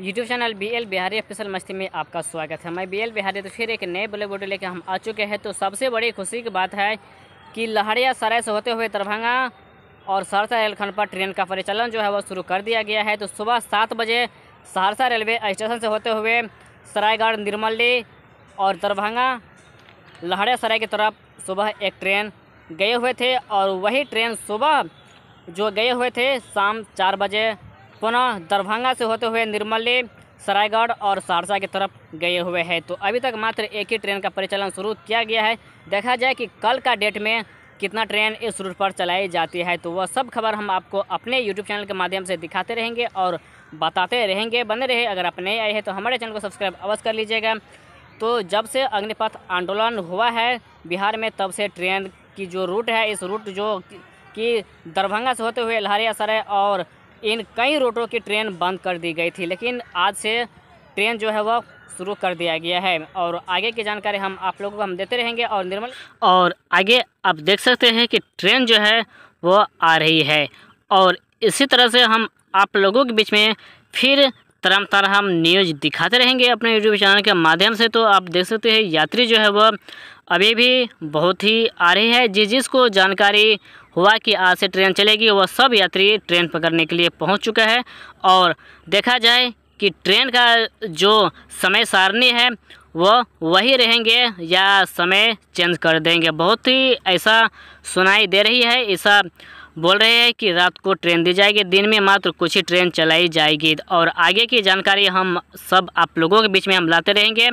YouTube channel B L Bihari official मस्ती में आपका स्वागत है मैं बी एल बिहारी तो फिर एक नए बड़े वीडियो लेकर हम आ चुके हैं तो सबसे बड़ी खुशी की बात है कि लहड़िया सराय से होते हुए दरभंगा और सहरसा रेलखंड पर ट्रेन का परिचालन जो है वो शुरू कर दिया गया है तो सुबह सात बजे सहरसा रेलवे स्टेशन से होते हुए सरायगढ़ निर्मली और दरभंगा लहड़िया सराय की तरफ सुबह एक ट्रेन गए हुए थे और वही ट्रेन सुबह जो गए हुए थे शाम चार बजे पुनः दरभंगा से होते हुए निर्मली सरायगढ़ और सहरसा की तरफ गए हुए हैं तो अभी तक मात्र एक ही ट्रेन का परिचालन शुरू किया गया है देखा जाए कि कल का डेट में कितना ट्रेन इस रूट पर चलाई जाती है तो वह सब खबर हम आपको अपने यूट्यूब चैनल के माध्यम से दिखाते रहेंगे और बताते रहेंगे बने रहे अगर आप नए आए हैं तो हमारे चैनल को सब्सक्राइब अवश्य कर लीजिएगा तो जब से अग्निपथ आंदोलन हुआ है बिहार में तब से ट्रेन की जो रूट है इस रूट जो कि दरभंगा से होते हुए लहरिया सराय और इन कई रूटों की ट्रेन बंद कर दी गई थी लेकिन आज से ट्रेन जो है वह शुरू कर दिया गया है और आगे की जानकारी हम आप लोगों को हम देते रहेंगे और निर्मल और आगे आप देख सकते हैं कि ट्रेन जो है वो आ रही है और इसी तरह से हम आप लोगों के बीच में फिर तरह तरह हम न्यूज दिखाते रहेंगे अपने यूट्यूब चैनल के माध्यम से तो आप देख सकते हैं यात्री जो है वह अभी भी बहुत ही आ रही है जिस जिसको जानकारी हुआ कि आज से ट्रेन चलेगी वह सब यात्री ट्रेन पकड़ने के लिए पहुंच चुका है और देखा जाए कि ट्रेन का जो समय सारणी है वह वही रहेंगे या समय चेंज कर देंगे बहुत ही ऐसा सुनाई दे रही है ऐसा बोल रहे हैं कि रात को ट्रेन दी जाएगी दिन में मात्र कुछ ही ट्रेन चलाई जाएगी और आगे की जानकारी हम सब आप लोगों के बीच में हम लाते रहेंगे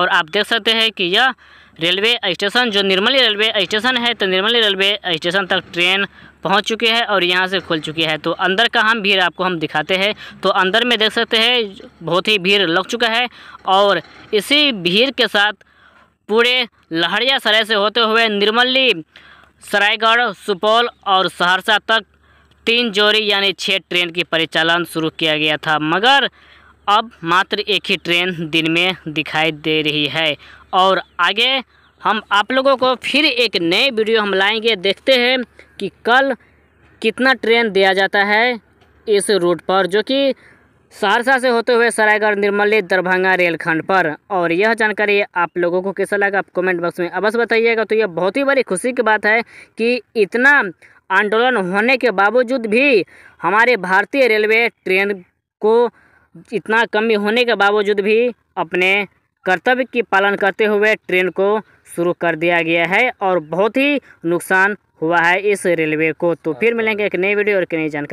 और आप देख सकते हैं कि यह रेलवे स्टेशन जो निर्मली रेलवे स्टेशन है तो निर्मली रेलवे स्टेशन तक ट्रेन पहुंच चुकी है और यहाँ से खुल चुकी है तो अंदर का हम भीड़ आपको हम दिखाते हैं तो अंदर में देख सकते हैं बहुत ही भीड़ लग चुका है और इसी भीड़ के साथ पूरे लहरिया सराय से होते हुए निर्मली सरायगढ़ सुपौल और सहरसा तक तीन जोड़ी यानी छः ट्रेन की परिचालन शुरू किया गया था मगर अब मात्र एक ही ट्रेन दिन में दिखाई दे रही है और आगे हम आप लोगों को फिर एक नए वीडियो हम लाएंगे देखते हैं कि कल कितना ट्रेन दिया जाता है इस रूट पर जो कि सहरसा से होते हुए सरायगढ़ निर्मली दरभंगा रेलखंड पर और यह जानकारी आप लोगों को कैसा लगा आप कमेंट बॉक्स में अवश्य बताइएगा तो यह बहुत ही बड़ी खुशी की बात है कि इतना आंदोलन होने के बावजूद भी हमारे भारतीय रेलवे ट्रेन को इतना कमी होने के बावजूद भी अपने कर्तव्य की पालन करते हुए ट्रेन को शुरू कर दिया गया है और बहुत ही नुकसान हुआ है इस रेलवे को तो फिर मिलेंगे एक नई वीडियो और एक नई जानकारी